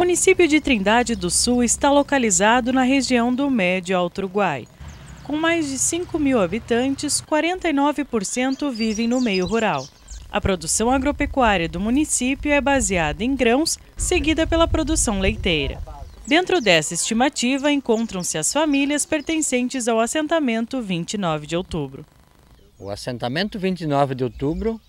município de Trindade do Sul está localizado na região do Médio Alto Uruguai. Com mais de 5 mil habitantes, 49% vivem no meio rural. A produção agropecuária do município é baseada em grãos, seguida pela produção leiteira. Dentro dessa estimativa, encontram-se as famílias pertencentes ao assentamento 29 de outubro. O assentamento 29 de outubro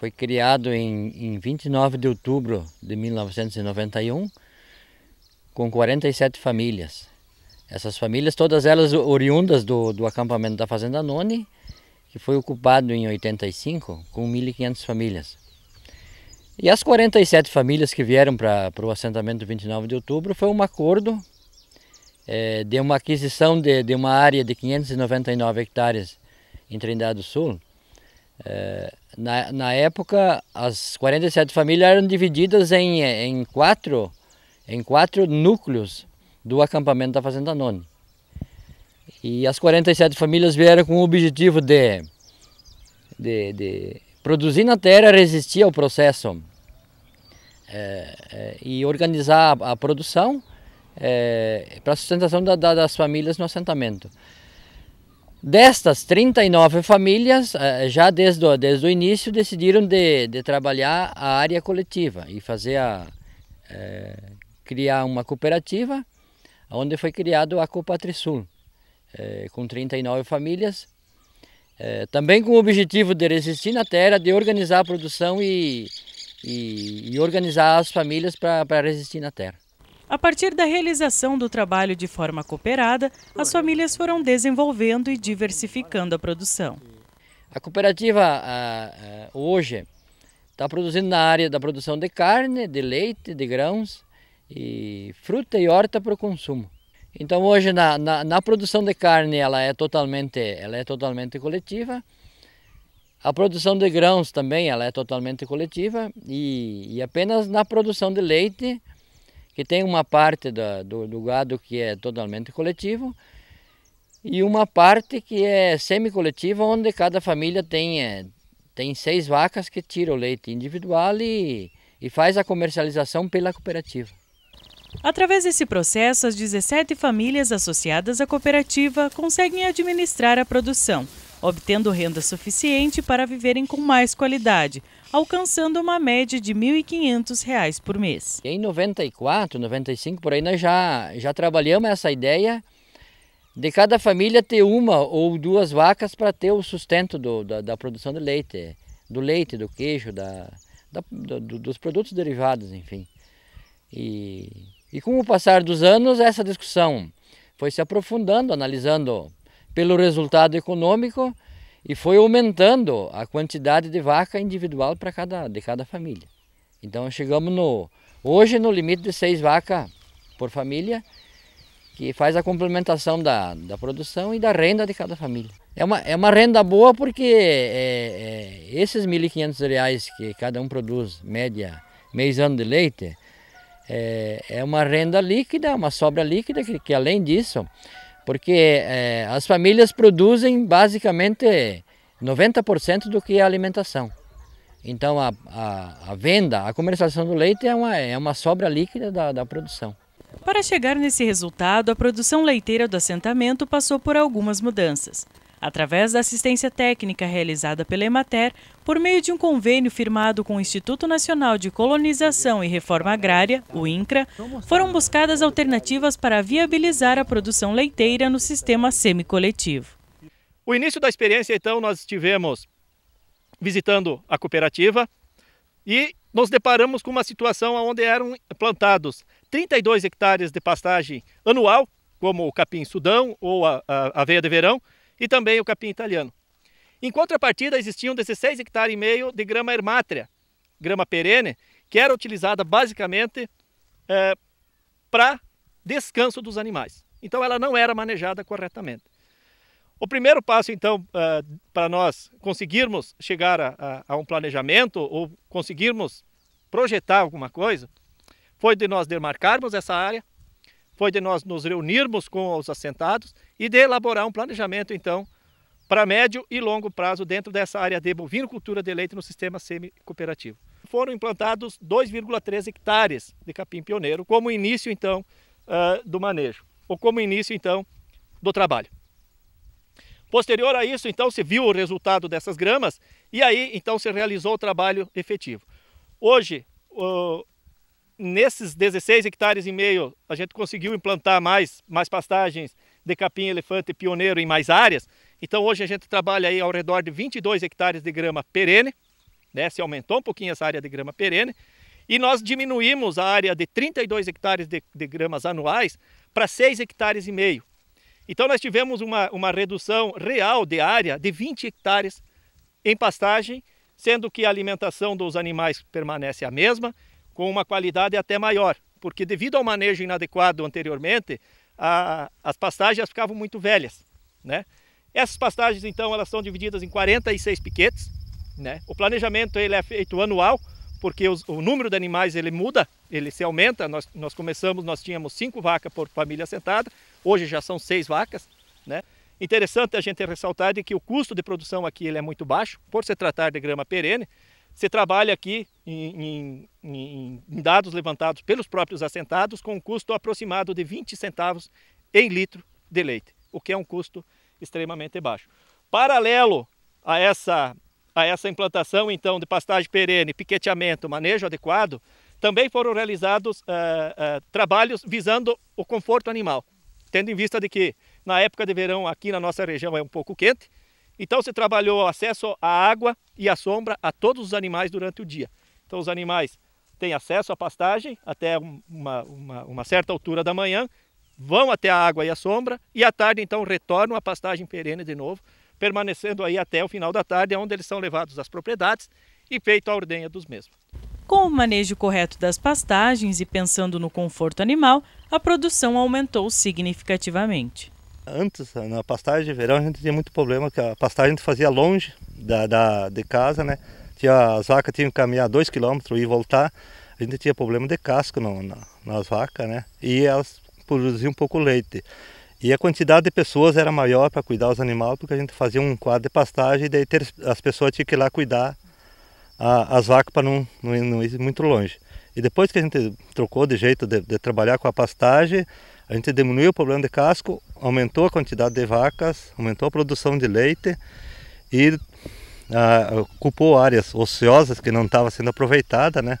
foi criado em, em 29 de outubro de 1991, com 47 famílias. Essas famílias, todas elas oriundas do, do acampamento da Fazenda Noni, que foi ocupado em 85, com 1.500 famílias. E as 47 famílias que vieram para o assentamento 29 de outubro foi um acordo é, de uma aquisição de, de, uma área de 599 hectares em Trindade do Sul, é, na, na época, as 47 famílias eram divididas em, em, quatro, em quatro núcleos do acampamento da Fazenda Noni. E as 47 famílias vieram com o objetivo de, de, de produzir na terra, resistir ao processo é, é, e organizar a, a produção é, para a sustentação da, da, das famílias no assentamento. Destas 39 famílias, eh, já desde o, desde o início, decidiram de, de trabalhar a área coletiva e fazer a, é, criar uma cooperativa, onde foi criado a Copatrisul, é, eh, com 39 famílias, é, também com o objetivo de resistir na terra, de organizar a produção e, e, e organizar as famílias para resistir na terra. A partir da realização do trabalho de forma cooperada, as famílias foram desenvolvendo e diversificando a produção. A cooperativa ah, ah, hoje está produzindo na área da produção de carne, de leite, de grãos e fruta e horta para o consumo. Então hoje na, na, na, produção de carne ela é totalmente ela é totalmente coletiva. A produção de grãos também ela é totalmente coletiva e, e apenas na produção de leite que tem uma parte da, do, do, gado que é totalmente coletivo e uma parte que é semi-coletiva, onde cada família tem, é, tem seis vacas que tiram o leite individual e, e faz a comercialização pela cooperativa. Através desse processo, as 17 famílias associadas à cooperativa conseguem administrar a produção, obtendo renda suficiente para viverem com mais qualidade, alcançando uma média de R$ 1.500 por mês. Em 94, 95 por aí nós já já trabalhamos essa ideia de cada família ter uma ou duas vacas para ter o sustento do, da, da, produção de leite, do leite, do queijo, da, da do, dos produtos derivados, enfim. E, e com o passar dos anos, essa discussão foi se aprofundando, analisando pelo resultado econômico e foi aumentando a quantidade de vaca individual para cada de cada família. Então chegamos no hoje no limite de seis vacas por família, que faz a complementação da, da produção e da renda de cada família. É uma, é uma renda boa porque é, é, esses 1.500 reais que cada um produz, média, mês ano de leite, é, é uma renda líquida, uma sobra líquida, que, que além disso porque é, as famílias produzem basicamente 90% do que é a alimentação. Então a, a, a, venda, a comercialização do leite é uma, é uma sobra líquida da, da produção. Para chegar nesse resultado, a produção leiteira do assentamento passou por algumas mudanças através da assistência técnica realizada pela Emater, por meio de um convênio firmado com o Instituto Nacional de Colonização e Reforma Agrária, o INCRA, foram buscadas alternativas para viabilizar a produção leiteira no sistema semicoletivo. O início da experiência, então, nós tivemos visitando a cooperativa e nos deparamos com uma situação onde eram plantados 32 hectares de pastagem anual, como o capim-sudão ou a, a, a aveia de verão, e também o capim italiano. Em contrapartida, existiam 16 hectares e meio de grama hermátria, grama perene, que era utilizada basicamente é, para descanso dos animais. Então ela não era manejada corretamente. O primeiro passo, então, é, para nós conseguirmos chegar a, a, a, um planejamento ou conseguirmos projetar alguma coisa, foi de nós demarcarmos essa área, foi de nós nos reunirmos com os assentados e de elaborar um planejamento, então, para médio e longo prazo dentro dessa área de bovinocultura de leite no sistema semi-cooperativo. Foram implantados 2,3 hectares de capim pioneiro como início, então, ah, do manejo, ou como início, então, do trabalho. Posterior a isso, então, se viu o resultado dessas gramas e aí, então, se realizou o trabalho efetivo. Hoje, nesses 16 hectares e meio, a gente conseguiu implantar mais, mais pastagens de capim elefante pioneiro em mais áreas. Então hoje a gente trabalha aí ao redor de 22 hectares de grama perene, né? Se aumentou um pouquinho essa área de grama perene. E nós diminuímos a área de 32 hectares de, de gramas anuais para 6 hectares e meio. Então nós tivemos uma, uma redução real de área de 20 hectares em pastagem, sendo que a alimentação dos animais permanece a mesma com uma qualidade até maior, porque devido ao manejo inadequado anteriormente, a, as pastagens ficavam muito velhas, né? Essas pastagens então elas são divididas em 46 piquetes, né? O planejamento ele é feito anual, porque os, o número de animais ele muda, ele se aumenta. Nós, nós começamos, nós tínhamos cinco vacas por família assentada, hoje já são seis vacas, né? Interessante a gente ressaltar de que o custo de produção aqui ele é muito baixo, por se tratar de grama perene, você trabalha aqui em, em, em dados levantados pelos próprios assentados com um custo aproximado de 20 centavos em litro de leite, o que é um custo extremamente baixo. Paralelo a essa, a essa implantação então de pastagem perene, piqueteamento, manejo adequado, também foram realizados uh, uh, trabalhos visando o conforto animal, tendo em vista de que na época de verão aqui na nossa região é um pouco quente, então você trabalhou acesso à água e à sombra a todos os animais durante o dia. Então os animais têm acesso à pastagem até uma, uma, uma certa altura da manhã, vão até a água e a sombra e à tarde então retornam à pastagem perene de novo, permanecendo aí até o final da tarde, onde eles são levados às propriedades e feito a ordenha dos mesmos. Com o manejo correto das pastagens e pensando no conforto animal, a produção aumentou significativamente. Antes, na pastagem de verão, a gente tinha muito problema, que a pastagem a gente fazia longe da, da, de casa, né? Tinha, as vacas tinham que caminhar 2 km e voltar. A gente tinha problema de casco no, na, nas vacas, né? E elas produziam um pouco leite. E a quantidade de pessoas era maior para cuidar os animais, porque a gente fazia um quadro de pastagem e daí ter, as pessoas tinham que ir lá cuidar a, as vacas para não, não, não, ir muito longe. E depois que a gente trocou de jeito de, de trabalhar com a pastagem, a gente diminuiu o problema de casco, aumentou a quantidade de vacas, aumentou a produção de leite e ah, ocupou áreas ociosas que não estavam sendo aproveitadas, né?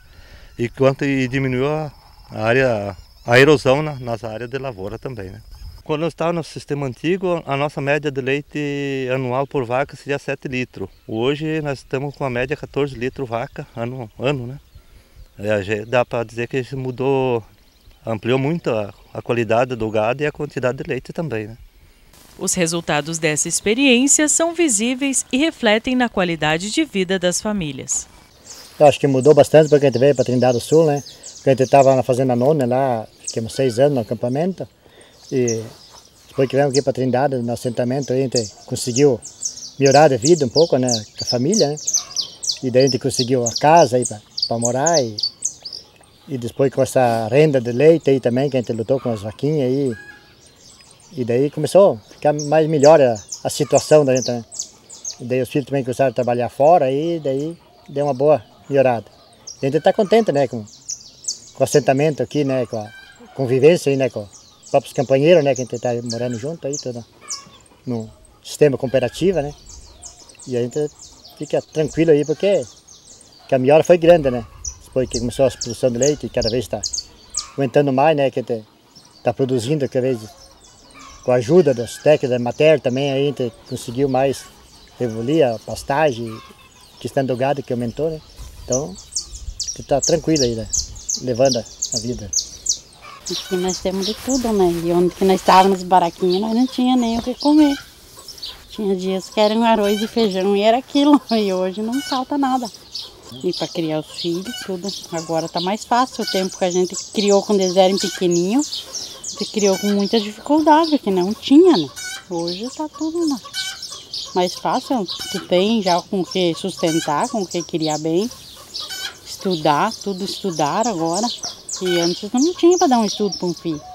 E, quanto, e diminuiu a, área, a erosão na, nas áreas de lavoura também, né? Quando nós estávamos no sistema antigo, a nossa média de leite anual por vaca seria 7 litros. Hoje nós estamos com a média 14 litros vaca ano, ano né? É, dá para dizer que mudou ampliou muito a, a qualidade do gado e a quantidade de leite também. Né? Os resultados dessa experiência são visíveis e refletem na qualidade de vida das famílias. Eu acho que mudou bastante porque a gente veio para Trindade do Sul, né? Porque a gente estava na Fazenda Nona lá, ficamos seis anos no acampamento. E depois que viemos aqui para Trindade, no assentamento, a gente conseguiu melhorar a vida um pouco, né? Com a família, né? E daí a gente conseguiu a casa aí para morar e e depois com essa renda de leite aí também, que a gente lutou com as vaquinhas aí. E daí começou a ficar mais melhor a, a situação da gente também. Né? E daí os filhos também começaram a trabalhar fora aí, daí deu uma boa melhorada. E a gente está contente, né, com, com o assentamento aqui, né, com a convivência aí, né, com os próprios companheiros, né, que a gente está morando junto aí, todo no sistema cooperativa, né. E a gente fica tranquilo aí, porque a melhora foi grande, né depois que começou a produção de leite, cada vez está aumentando mais, né? Que está produzindo, cada vez com a ajuda das técnicas da matéria também, aí a gente conseguiu mais evoluir a pastagem, que está do gado que aumentou, né? Então, está tranquilo aí, né? Levando a vida. Aqui nós temos de tudo, né? E onde que nós estávamos, baraquinhos, nós não tinha nem o que comer. Tinha dias que eram arroz e feijão e era aquilo. E hoje não falta nada e para criar os filhos, tudo. Agora tá mais fácil o tempo que a gente criou quando eles eram pequenininhos, a criou com muita dificuldade, que não tinha, né? Hoje tá tudo mais fácil, tu tem já com o que sustentar, com o que criar bem, estudar, tudo estudar agora, que antes não tinha para dar um estudo para um filho.